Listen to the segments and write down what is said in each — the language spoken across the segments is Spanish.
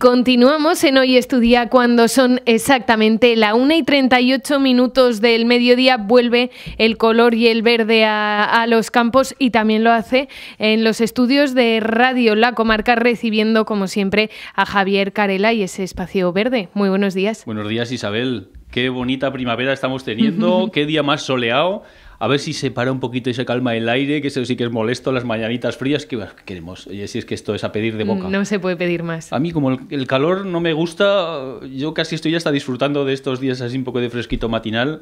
continuamos en Hoy Estudia cuando son exactamente la 1 y 38 minutos del mediodía. Vuelve el color y el verde a, a, los campos y también lo hace en los estudios de Radio La Comarca, recibiendo como siempre a Javier Carela y ese espacio verde. Muy buenos días. Buenos días, Isabel. Qué bonita primavera estamos teniendo, qué día más soleado a ver si se para un poquito y se calma el aire, que eso sí que es molesto, las mañanitas frías, que queremos. y si es que esto es a pedir de boca. No se puede pedir más. A mí, como el, calor no me gusta, yo casi estoy ya hasta disfrutando de estos días así un poco de fresquito matinal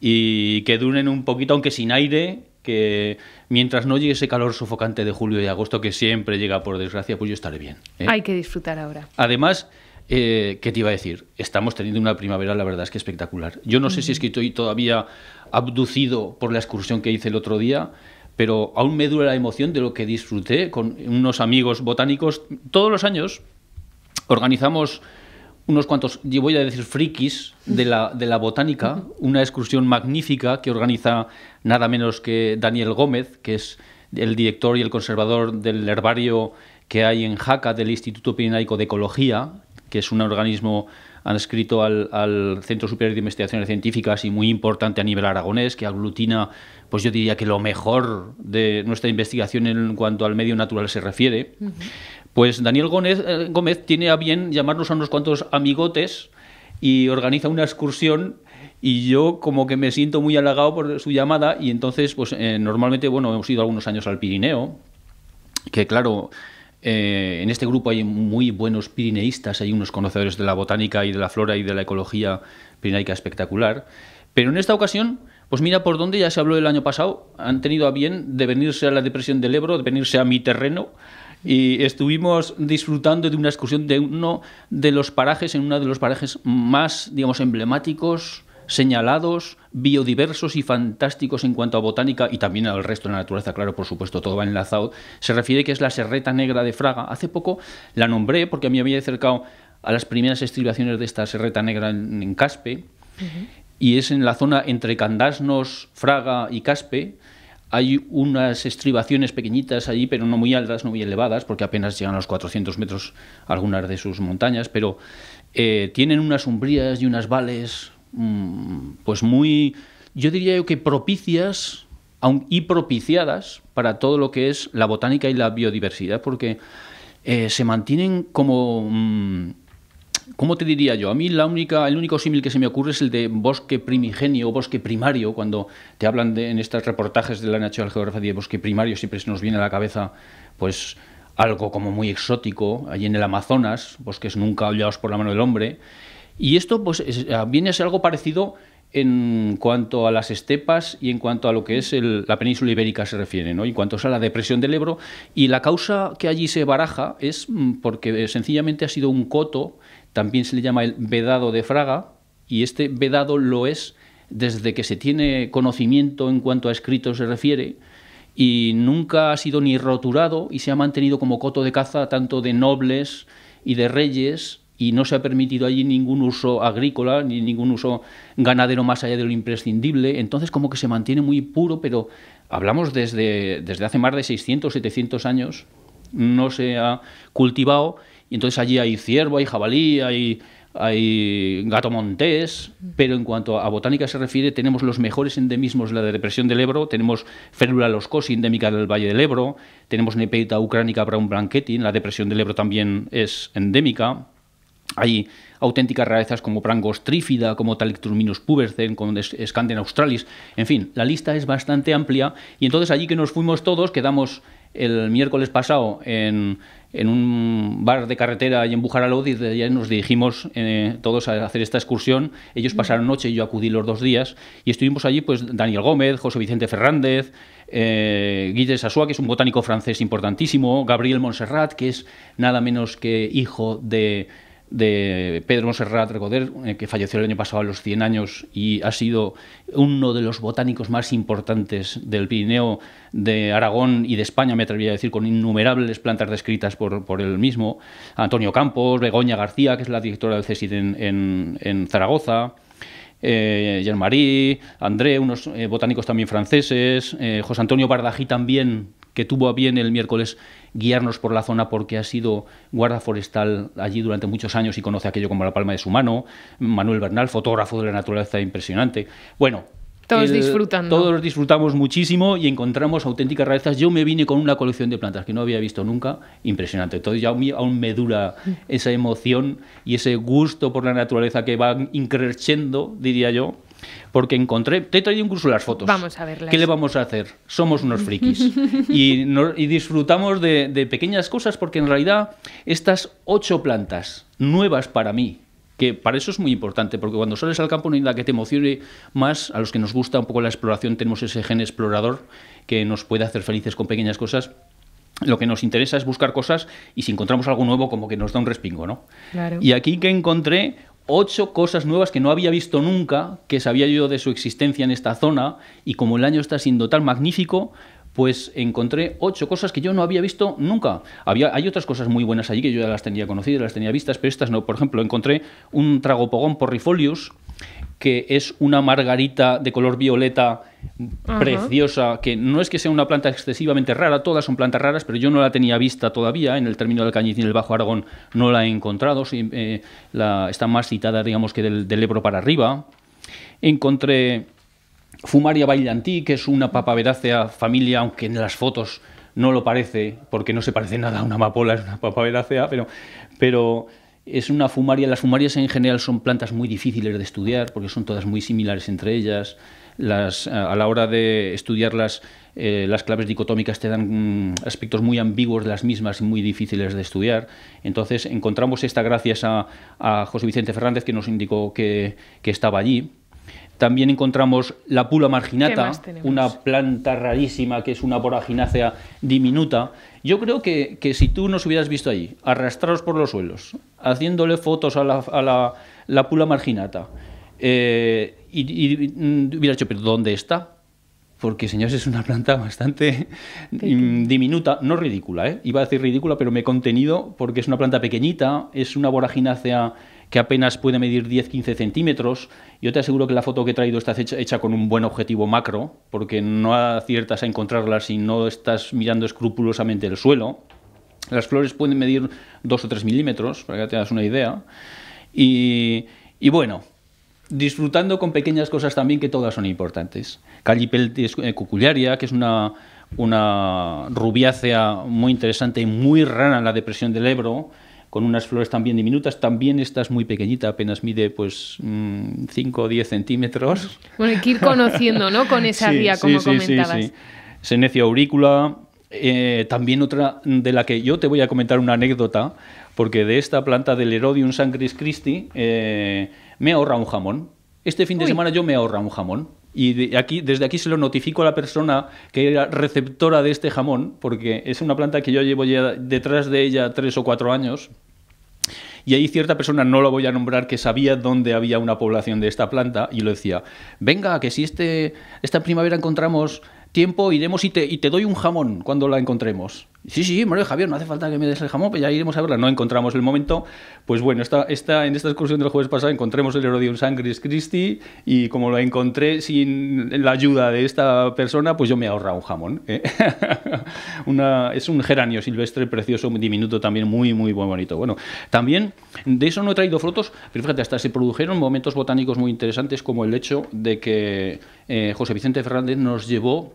y que duren un poquito, aunque sin aire, que mientras no llegue ese calor sofocante de julio y agosto que siempre llega por desgracia, pues yo estaré bien. ¿eh? Hay que disfrutar ahora. Además, eh, ¿Qué te iba a decir? Estamos teniendo una primavera, la verdad es que espectacular. Yo no sé si es que estoy todavía abducido por la excursión que hice el otro día, pero aún me duele la emoción de lo que disfruté con unos amigos botánicos. Todos los años organizamos unos cuantos, yo voy a decir frikis, de la, de la botánica, una excursión magnífica que organiza nada menos que Daniel Gómez, que es el director y el conservador del herbario que hay en Jaca del Instituto Pirinaico de Ecología, que es un organismo adscrito al, Centro Superior de Investigaciones Científicas y muy importante a nivel aragonés, que aglutina, pues yo diría que lo mejor de nuestra investigación en cuanto al medio natural se refiere. Pues Daniel eh, Gómez, tiene a bien llamarnos a unos cuantos amigotes y organiza una excursión y yo como que me siento muy halagado por su llamada y entonces pues eh, normalmente bueno hemos ido algunos años al Pirineo que claro eh, en este grupo hay muy buenos pirineístas, hay unos conocedores de la botánica y de la flora y de la ecología pirineica espectacular. Pero en esta ocasión, pues mira por dónde, ya se habló el año pasado, han tenido a bien de venirse a la depresión del Ebro, de venirse a mi terreno, y estuvimos disfrutando de una excursión de uno de los parajes, en uno de los parajes más, digamos, emblemáticos señalados, biodiversos y fantásticos en cuanto a botánica y también al resto de la naturaleza, claro, por supuesto, todo va enlazado. Se refiere que es la serreta negra de Fraga. Hace poco la nombré porque a mí me había acercado a las primeras estribaciones de esta serreta negra en, Caspe. Y es en la zona entre Candasnos, Fraga y Caspe. Hay unas estribaciones pequeñitas allí, pero no muy altas, no muy elevadas, porque apenas llegan a los 400 metros algunas de sus montañas, pero eh, tienen unas umbrías y unas vales Mm, pues muy, yo diría yo que propicias y propiciadas para todo lo que es la botánica y la biodiversidad, porque eh, se mantienen como... Mm, ¿Cómo te diría yo? A mí la única, el único símil que se me ocurre es el de bosque primigenio o bosque primario. Cuando te hablan de, en estos reportajes de la Natural Geographic de bosque primario, siempre se nos viene a la cabeza pues algo como muy exótico, allí en el Amazonas, bosques nunca hallados por la mano del hombre. Y esto pues, eh, viene a ser algo parecido en cuanto a las estepas y en cuanto a lo que es la península ibérica se refiere, ¿no? en cuanto a la depresión del Ebro. Y la causa que allí se baraja es mm, porque eh, sencillamente ha sido un coto, también se le llama el vedado de Fraga, y este vedado lo es desde que se tiene conocimiento en cuanto a escrito se refiere, y nunca ha sido ni roturado y se ha mantenido como coto de caza tanto de nobles y de reyes y no se ha permitido allí ningún uso agrícola ni ningún uso ganadero más allá de lo imprescindible. Entonces como que se mantiene muy puro, pero hablamos desde, desde hace más de 600, 700 años, no se ha cultivado y entonces allí hay ciervo, hay jabalí, hay, hay gato montés, pero en cuanto a botánica se refiere, tenemos los mejores endemismos de la depresión del Ebro, tenemos Férula loscosi, endémica del Valle del Ebro, tenemos Nepeita ucránica brown blanqueti, la depresión del Ebro también es endémica, hay auténticas rarezas como Prangos trífida, como Talicturminus minus con como Scanden australis. En fin, la lista es bastante amplia. Y entonces allí que nos fuimos todos, quedamos el miércoles pasado en, un bar de carretera y en Bujaralod y nos dirigimos eh, todos a hacer esta excursión. Ellos mm. pasaron noche y yo acudí los dos días. Y estuvimos allí pues Daniel Gómez, José Vicente Fernández, eh, que es un botánico francés importantísimo, Gabriel Montserrat, que es nada menos que hijo de de Pedro Monserrat Recoder, eh, que falleció el año pasado a los 100 años y ha sido uno de los botánicos más importantes del Pirineo, de Aragón y de España, me atrevería a decir, con innumerables plantas descritas por, él mismo. Antonio Campos, Begoña García, que es la directora del CESID en, en, Zaragoza. Eh, Jean-Marie, André, unos eh, botánicos también franceses, José Antonio Bardají también, que tuvo a bien el miércoles guiarnos por la zona porque ha sido guarda forestal allí durante muchos años y conoce aquello como la palma de su mano. Manuel Bernal, fotógrafo de la naturaleza impresionante. Bueno, todos disfrutando. Todos disfrutamos muchísimo y encontramos auténticas rarezas. Yo me vine con una colección de plantas que no había visto nunca, impresionante. Entonces ya aún me dura mm. esa emoción y ese gusto por la naturaleza que va increciendo, diría yo, porque encontré, te he traído incluso las fotos. Vamos a verlas. ¿Qué le vamos a hacer? Somos unos frikis. y, disfrutamos de, de pequeñas cosas porque en realidad estas ocho plantas nuevas para mí, que para eso es muy importante, porque cuando sales al campo no hay nada que te emocione más, a los que nos gusta un poco la exploración tenemos ese gen explorador que nos puede hacer felices con pequeñas cosas. Lo que nos interesa es buscar cosas y si encontramos algo nuevo como que nos da un respingo, ¿no? Claro. Y aquí que encontré ocho cosas nuevas que no había visto nunca, que sabía yo de su existencia en esta zona, y como el año está siendo tan magnífico, pues encontré ocho cosas que yo no había visto nunca. Había, hay otras cosas muy buenas allí que yo ya las tenía conocidas, las tenía vistas, pero estas no. Por ejemplo, encontré un tragopogón porrifolius, que es una margarita de color violeta preciosa, que no es que sea una planta excesivamente rara, todas son plantas raras, pero yo no la tenía vista todavía en el término del Cañiz del el Bajo Aragón no la he encontrado, si eh, la, está más citada digamos que del, Ebro para arriba. Encontré Fumaria bailantí, que es una papaverácea familia, aunque en las fotos no lo parece, porque no se parece nada a una amapola, es una papaverácea, pero... pero es una fumaria. Las fumarias en general son plantas muy difíciles de estudiar porque son todas muy similares entre ellas. Eh, a la hora de estudiarlas, eh, las claves dicotómicas te dan mm, aspectos muy ambiguos de las mismas y muy difíciles de estudiar. Entonces encontramos esta gracias a, a José Vicente Fernández que nos indicó que estaba allí. También encontramos la pula marginata, una planta rarísima que es una voraginácea diminuta. Yo creo que, si tú nos hubieras visto ahí, arrastrados por los suelos, haciéndole fotos a la, pula marginata, eh, y, mm, hubiera dicho, pero ¿dónde está? porque señores es una planta bastante mm, diminuta, no ridícula, ¿eh? iba a decir ridícula, pero me he contenido porque es una planta pequeñita, es una voraginácea que apenas puede medir 10-15 centímetros. Yo te aseguro que la foto que he traído está hecha, con un buen objetivo macro, porque no aciertas a encontrarla si no estás mirando escrupulosamente el suelo. Las flores pueden medir 2 o 3 milímetros, para que te das una idea. Y, bueno, disfrutando con pequeñas cosas también que todas son importantes. Callipeltis cucullaria, que es una, una rubiácea muy interesante y muy rara en la depresión del Ebro, con unas flores también diminutas, también esta es muy pequeñita, apenas mide pues 5 mm, o 10 centímetros. Bueno, hay que ir conociendo, ¿no? Con esa sí, como como sí, comentabas. Sí, Senecio aurícula, eh, también otra de la que yo te voy a comentar una anécdota, porque de esta planta del Herodium sangris Christi eh, me ahorra un jamón. Este fin de semana yo me ahorra un jamón. Y aquí, desde aquí se lo notifico a la persona que era receptora de este jamón, porque es una planta que yo llevo ya detrás de ella tres o cuatro años. Y ahí cierta persona, no la voy a nombrar, que sabía dónde había una población de esta planta y lo decía, venga, que si este, esta primavera encontramos tiempo, iremos y te, y te doy un jamón cuando la encontremos. Sí, sí, bueno, Javier, no hace falta que me des el jamón, pues ya iremos a verla. No encontramos el momento. Pues bueno, esta, en esta excursión del jueves pasado encontremos el Herodium Sangris Christi y como lo encontré sin la ayuda de esta persona, pues yo me ahorro un jamón. ¿eh? es un geranio silvestre precioso, diminuto también, muy, muy, muy bonito. Bueno, también de eso no he traído frutos, pero fíjate, hasta se produjeron momentos botánicos muy interesantes como el hecho de que eh, José Vicente Fernández nos llevó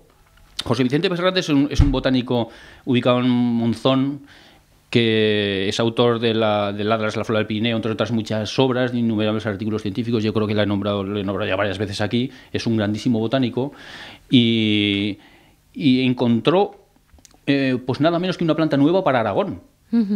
José Vicente Fernández es un, es un botánico ubicado en Monzón que es autor de la, la Flora del Pirineo, entre otras muchas obras, innumerables artículos científicos, yo creo que la nombrado, lo he nombrado ya varias veces aquí, es un grandísimo botánico, y, encontró eh, pues nada menos que una planta nueva para Aragón.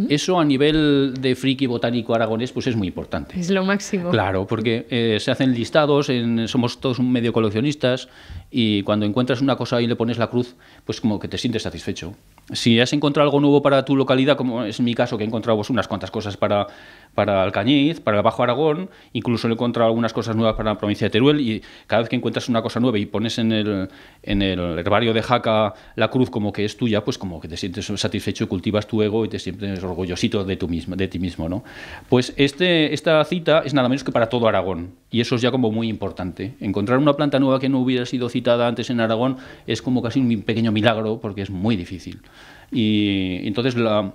Eso a nivel de friki botánico aragonés pues es muy importante. Es lo máximo. Claro, porque eh, se hacen listados, somos todos medio coleccionistas y cuando encuentras una cosa y le pones la cruz, pues como que te sientes satisfecho. Si has encontrado algo nuevo para tu localidad, como es mi caso que he encontrado pues, unas cuantas cosas para para Alcañiz, para el Bajo Aragón, incluso he encontrado algunas cosas nuevas para la provincia de Teruel y cada vez que encuentras una cosa nueva y pones en el, en el herbario de Jaca la cruz como que es tuya, pues como que te sientes satisfecho, y cultivas tu ego y te sientes orgullosito de, tu mismo, de ti mismo. ¿no? Pues este, esta cita es nada menos que para todo Aragón y eso es ya como muy importante. Encontrar una planta nueva que no hubiera sido citada antes en Aragón es como casi un pequeño milagro porque es muy difícil. Y entonces la,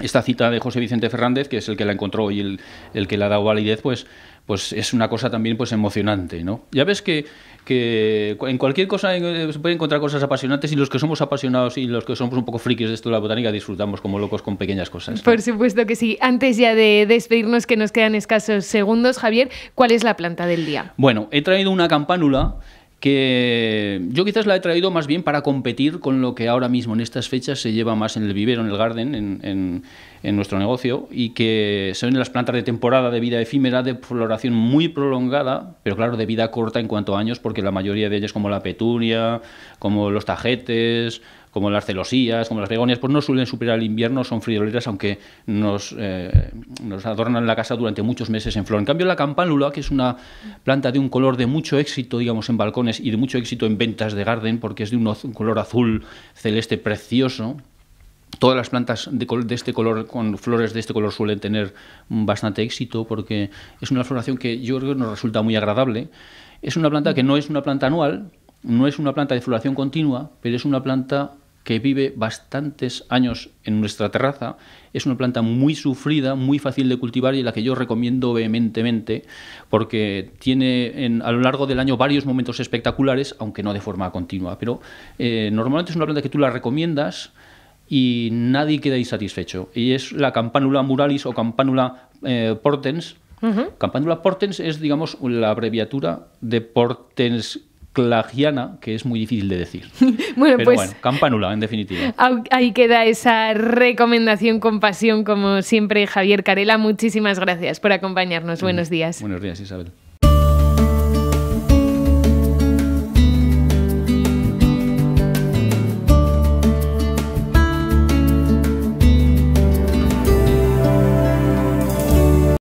esta cita de José Vicente Fernández, que es el que la encontró y el, el que le ha dado validez, pues, pues es una cosa también pues emocionante. ¿no? Ya ves que, que en cualquier cosa eh, se pueden encontrar cosas apasionantes y los que somos apasionados y los que somos un poco frikis de esto de la botánica disfrutamos como locos con pequeñas cosas. Por supuesto que sí. Antes ya de despedirnos, que nos quedan escasos segundos, Javier, ¿cuál es la planta del día? Bueno, he traído una campánula que yo quizás la he traído más bien para competir con lo que ahora mismo en estas fechas se lleva más en el vivero, en el garden, en, en en nuestro negocio y que son las plantas de temporada de vida efímera, de floración muy prolongada, pero claro, de vida corta en cuanto a años, porque la mayoría de ellas, como la petunia, como los tajetes, como las celosías, como las begonias, pues no suelen superar el invierno, son frioleras, aunque nos, eh, nos adornan la casa durante muchos meses en flor. En cambio, la campanula, que es una planta de un color de mucho éxito, digamos, en balcones y de mucho éxito en ventas de garden, porque es de un color azul celeste precioso, Todas las plantas de, este color, con flores de este color, suelen tener bastante éxito porque es una floración que yo creo que nos resulta muy agradable. Es una planta que no es una planta anual, no es una planta de floración continua, pero es una planta que vive bastantes años en nuestra terraza. Es una planta muy sufrida, muy fácil de cultivar y la que yo recomiendo vehementemente porque tiene a lo largo del año varios momentos espectaculares, aunque no de forma continua. Pero eh, normalmente es una planta que tú la recomiendas y nadie queda insatisfecho. Y es la campanula muralis o campanula eh, portens. Campanula portens es, digamos, la abreviatura de portens clagiana, que es muy difícil de decir. bueno, Pero pues bueno, campanula, en definitiva. Ahí queda esa recomendación con pasión, como siempre, Javier Carela. Muchísimas gracias por acompañarnos. Mm. Buenos días. Buenos días, Isabel.